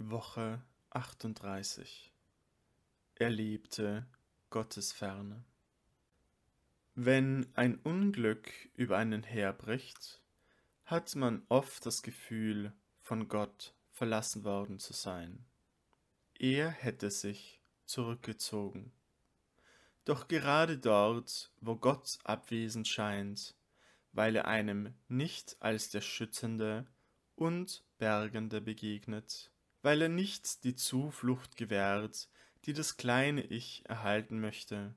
Woche 38 Er lebte Gottesferne. Wenn ein Unglück über einen herbricht, hat man oft das Gefühl, von Gott verlassen worden zu sein. Er hätte sich zurückgezogen. Doch gerade dort, wo Gott abwesend scheint, weil er einem nicht als der Schützende und Bergende begegnet, weil er nicht die Zuflucht gewährt, die das kleine Ich erhalten möchte.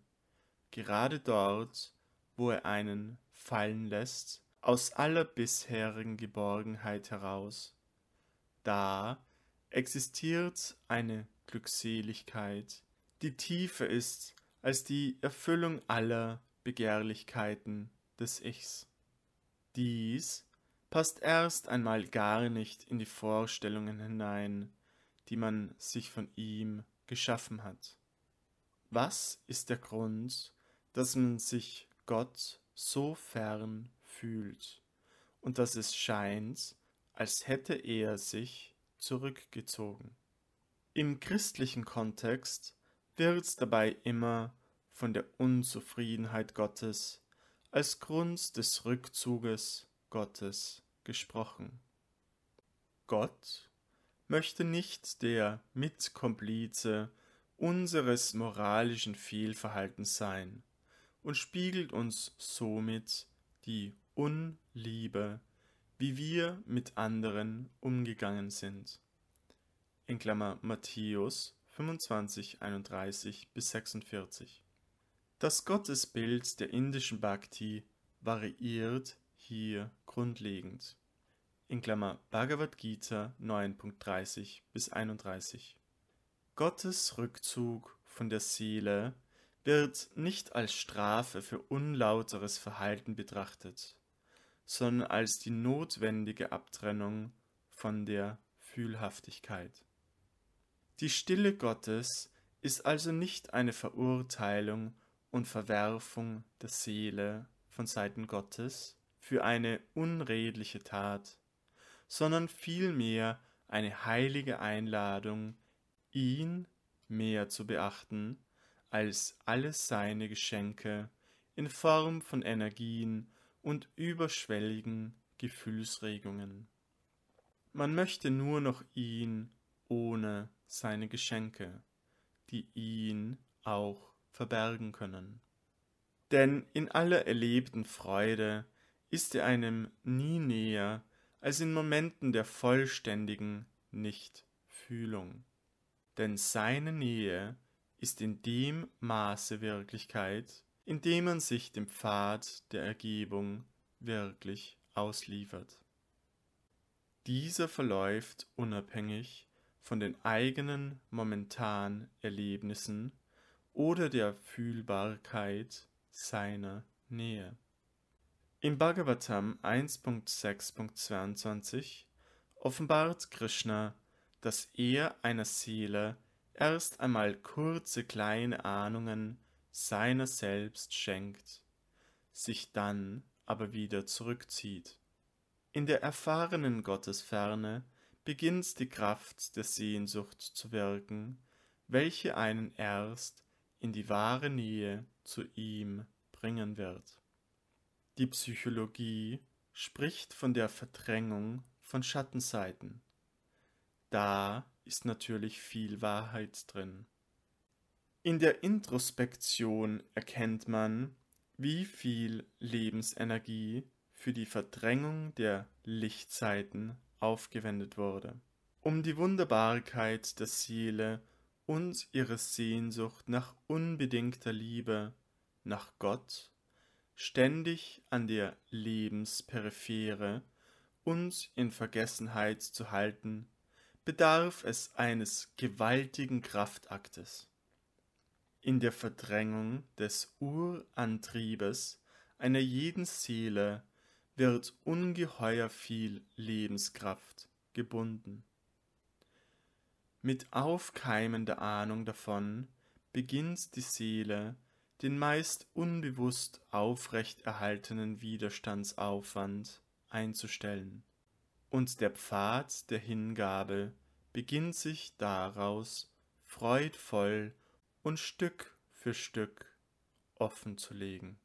Gerade dort, wo er einen fallen lässt, aus aller bisherigen Geborgenheit heraus. Da existiert eine Glückseligkeit, die tiefer ist als die Erfüllung aller Begehrlichkeiten des Ichs. Dies passt erst einmal gar nicht in die Vorstellungen hinein, die man sich von ihm geschaffen hat. Was ist der Grund, dass man sich Gott so fern fühlt und dass es scheint, als hätte er sich zurückgezogen? Im christlichen Kontext wird dabei immer von der Unzufriedenheit Gottes als Grund des Rückzuges Gottes gesprochen. Gott möchte nicht der Mitkomplize unseres moralischen Fehlverhaltens sein und spiegelt uns somit die Unliebe, wie wir mit anderen umgegangen sind. In Klammer Matthäus 25, 31 bis 46. Das Gottesbild der indischen Bhakti variiert hier grundlegend. In Klammer Bhagavad Gita 9.30 bis 31. Gottes Rückzug von der Seele wird nicht als Strafe für unlauteres Verhalten betrachtet, sondern als die notwendige Abtrennung von der Fühlhaftigkeit. Die Stille Gottes ist also nicht eine Verurteilung und Verwerfung der Seele von Seiten Gottes, für eine unredliche Tat, sondern vielmehr eine heilige Einladung, ihn mehr zu beachten als alle seine Geschenke in Form von Energien und überschwelligen Gefühlsregungen. Man möchte nur noch ihn ohne seine Geschenke, die ihn auch verbergen können. Denn in aller erlebten Freude ist er einem nie näher als in Momenten der vollständigen Nichtfühlung. Denn seine Nähe ist in dem Maße Wirklichkeit, in dem man sich dem Pfad der Ergebung wirklich ausliefert. Dieser verläuft unabhängig von den eigenen momentanen Erlebnissen oder der Fühlbarkeit seiner Nähe. Im Bhagavatam 1.6.22 offenbart Krishna, dass er einer Seele erst einmal kurze kleine Ahnungen seiner selbst schenkt, sich dann aber wieder zurückzieht. In der erfahrenen Gottesferne beginnt die Kraft der Sehnsucht zu wirken, welche einen erst in die wahre Nähe zu ihm bringen wird. Die Psychologie spricht von der Verdrängung von Schattenseiten. Da ist natürlich viel Wahrheit drin. In der Introspektion erkennt man, wie viel Lebensenergie für die Verdrängung der Lichtseiten aufgewendet wurde, um die Wunderbarkeit der Seele und ihre Sehnsucht nach unbedingter Liebe, nach Gott ständig an der Lebensperiphere uns in Vergessenheit zu halten, bedarf es eines gewaltigen Kraftaktes. In der Verdrängung des Urantriebes einer jeden Seele wird ungeheuer viel Lebenskraft gebunden. Mit aufkeimender Ahnung davon beginnt die Seele den meist unbewusst aufrechterhaltenen Widerstandsaufwand einzustellen. Und der Pfad der Hingabe beginnt sich daraus freudvoll und Stück für Stück offenzulegen.